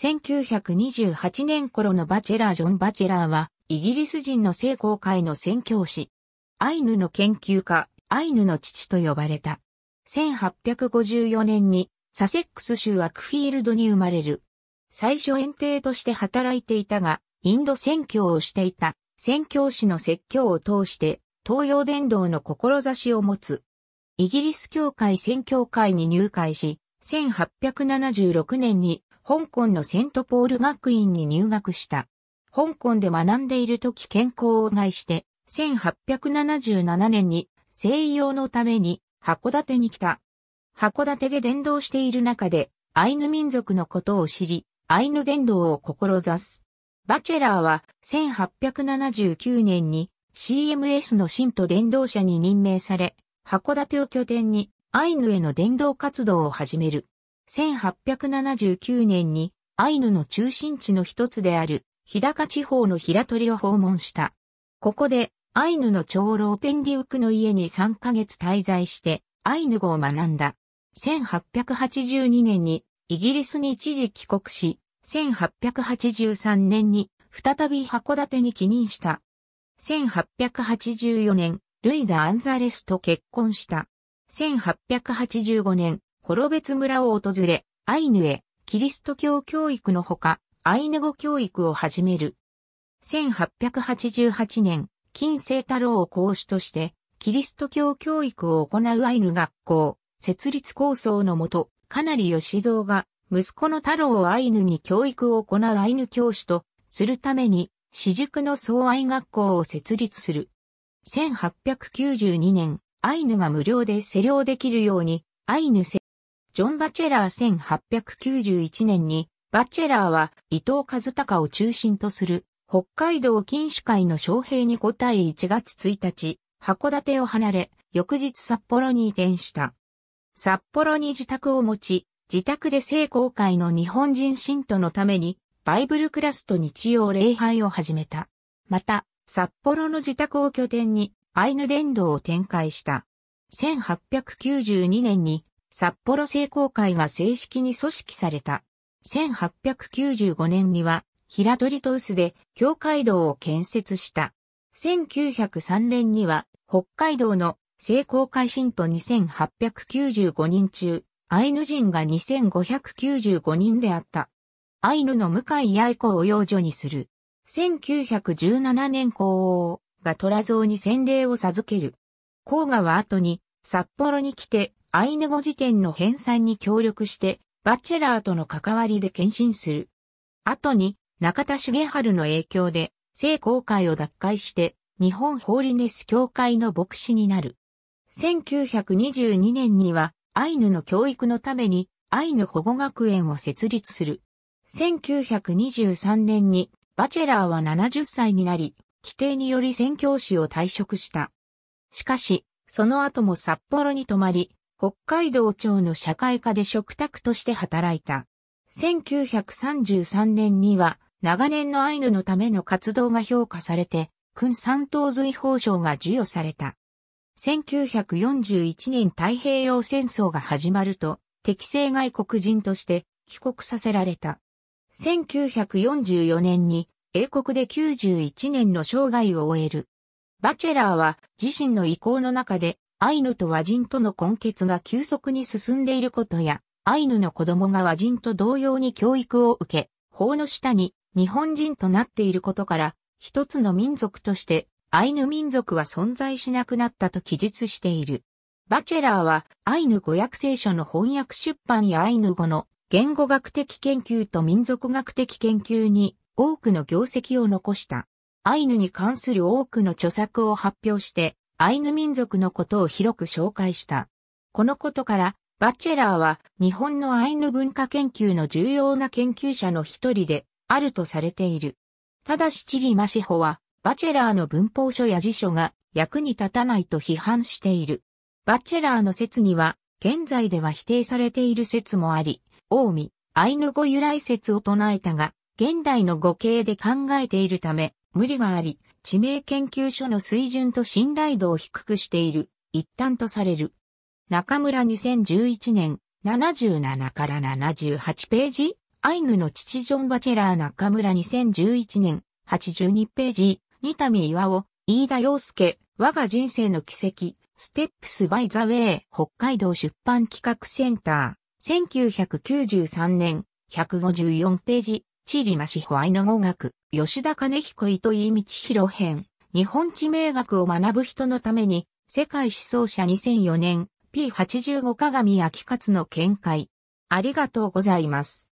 1928年頃のバチェラー・ジョン・バチェラーは、イギリス人の聖公会の宣教師。アイヌの研究家、アイヌの父と呼ばれた。1854年に、サセックス州アクフィールドに生まれる。最初園庭として働いていたが、インド宣教をしていた、宣教師の説教を通して、東洋伝道の志を持つ。イギリス教会宣教会に入会し、1876年に香港のセントポール学院に入学した。香港で学んでいる時健康を害して、1877年に西洋のために函館に来た。函館で伝道している中で、アイヌ民族のことを知り、アイヌ伝道を志す。バチェラーは1879年に CMS の信徒伝道者に任命され、函館を拠点にアイヌへの伝道活動を始める。1879年にアイヌの中心地の一つである日高地方の平取を訪問した。ここでアイヌの長老ペンリウクの家に3ヶ月滞在してアイヌ語を学んだ。1882年にイギリスに一時帰国し、1883年に再び函館に帰任した。1884年、ルイザ・アンザレスと結婚した。1885年、幌別村を訪れ、アイヌへキリスト教教育のほか、アイヌ語教育を始める。1888年、金星太郎を講師として、キリスト教教育を行うアイヌ学校、設立構想のもと、かなり吉蔵が、息子の太郎をアイヌに教育を行うアイヌ教師と、するために、私塾の総愛学校を設立する。1892年、アイヌが無料で施領できるように、アイヌジョン・バチェラー1891年に、バチェラーは伊藤和孝を中心とする北海道禁酒会の将兵に応え1月1日、函館を離れ、翌日札幌に移転した。札幌に自宅を持ち、自宅で聖公会の日本人信徒のために、バイブルクラスと日曜礼拝を始めた。また、札幌の自宅を拠点に、アイヌ伝道を展開した。1892年に札幌聖公会が正式に組織された。1895年には、平取と臼で教会堂を建設した。1903年には、北海道の聖公会信徒2895人中、アイヌ人が2595人であった。アイヌの向井愛子を養女にする。1917年皇后が虎像に洗礼を授ける。黄河は後に札幌に来てアイヌ語辞典の編纂に協力して、バチェラーとの関わりで献身する。後に、中田重春の影響で、聖公会を脱会して、日本ホーリネス協会の牧師になる。1922年には、アイヌの教育のために、アイヌ保護学園を設立する。1923年に、バチェラーは70歳になり、規定により宣教師を退職した。しかし、その後も札幌に泊まり、北海道庁の社会科で食卓として働いた。1933年には、長年のアイヌのための活動が評価されて、君三等随法賞が授与された。1941年太平洋戦争が始まると、適正外国人として帰国させられた。1944年に英国で91年の生涯を終える。バチェラーは自身の意向の中でアイヌと和人との根結が急速に進んでいることや、アイヌの子供が和人と同様に教育を受け、法の下に日本人となっていることから、一つの民族として、アイヌ民族は存在しなくなったと記述している。バチェラーは、アイヌ語訳聖書の翻訳出版やアイヌ語の言語学的研究と民族学的研究に多くの業績を残した。アイヌに関する多くの著作を発表して、アイヌ民族のことを広く紹介した。このことから、バチェラーは日本のアイヌ文化研究の重要な研究者の一人であるとされている。ただしチリマシホは、バチェラーの文法書や辞書が役に立たないと批判している。バチェラーの説には、現在では否定されている説もあり、オウミ、アイヌ語由来説を唱えたが、現代の語形で考えているため、無理があり、地名研究所の水準と信頼度を低くしている、一端とされる。中村2011年、77から78ページ、アイヌの父ジョン・バチェラー中村2011年、82ページ、ニタミ岩尾、飯田洋介、我が人生の奇跡、ステップス・バイ・ザ・ウェイ、北海道出版企画センター、1993年、154ページ、チリマシホアイの語学、吉田兼彦糸井道広編、日本地名学を学ぶ人のために、世界思想者2004年、P85 鏡秋勝の見解。ありがとうございます。